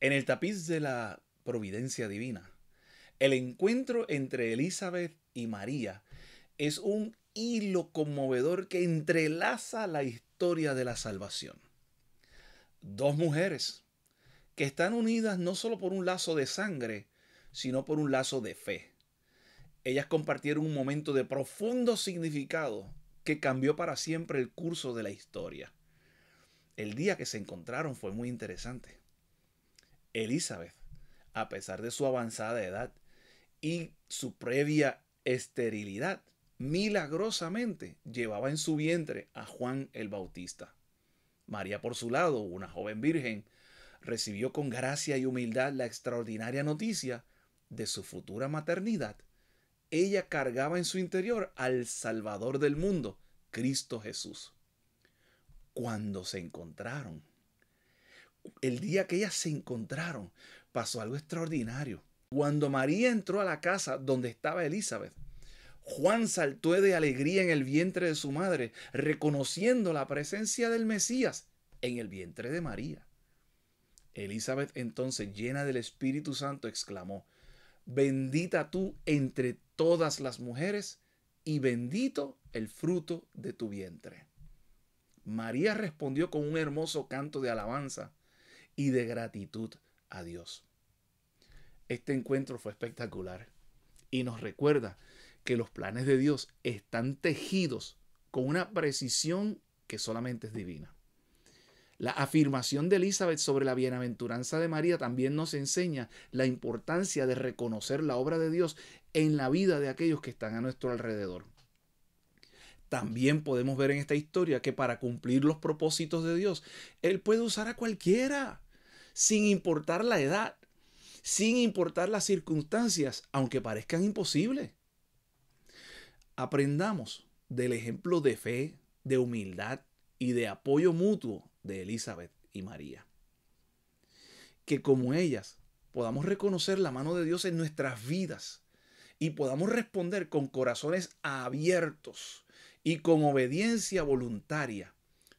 En el tapiz de la providencia divina, el encuentro entre Elizabeth y María es un hilo conmovedor que entrelaza la historia de la salvación. Dos mujeres que están unidas no solo por un lazo de sangre, sino por un lazo de fe. Ellas compartieron un momento de profundo significado que cambió para siempre el curso de la historia. El día que se encontraron fue muy interesante Elizabeth, a pesar de su avanzada edad y su previa esterilidad, milagrosamente llevaba en su vientre a Juan el Bautista. María, por su lado, una joven virgen, recibió con gracia y humildad la extraordinaria noticia de su futura maternidad. Ella cargaba en su interior al Salvador del mundo, Cristo Jesús. Cuando se encontraron, el día que ellas se encontraron, pasó algo extraordinario. Cuando María entró a la casa donde estaba Elizabeth, Juan saltó de alegría en el vientre de su madre, reconociendo la presencia del Mesías en el vientre de María. Elizabeth entonces, llena del Espíritu Santo, exclamó, Bendita tú entre todas las mujeres, y bendito el fruto de tu vientre. María respondió con un hermoso canto de alabanza y de gratitud a Dios. Este encuentro fue espectacular y nos recuerda que los planes de Dios están tejidos con una precisión que solamente es divina. La afirmación de Elizabeth sobre la bienaventuranza de María también nos enseña la importancia de reconocer la obra de Dios en la vida de aquellos que están a nuestro alrededor. También podemos ver en esta historia que para cumplir los propósitos de Dios, Él puede usar a cualquiera sin importar la edad, sin importar las circunstancias, aunque parezcan imposibles. Aprendamos del ejemplo de fe, de humildad y de apoyo mutuo de Elizabeth y María. Que como ellas podamos reconocer la mano de Dios en nuestras vidas y podamos responder con corazones abiertos y con obediencia voluntaria,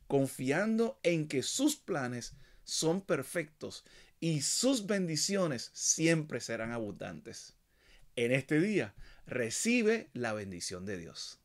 confiando en que sus planes son perfectos y sus bendiciones siempre serán abundantes. En este día recibe la bendición de Dios.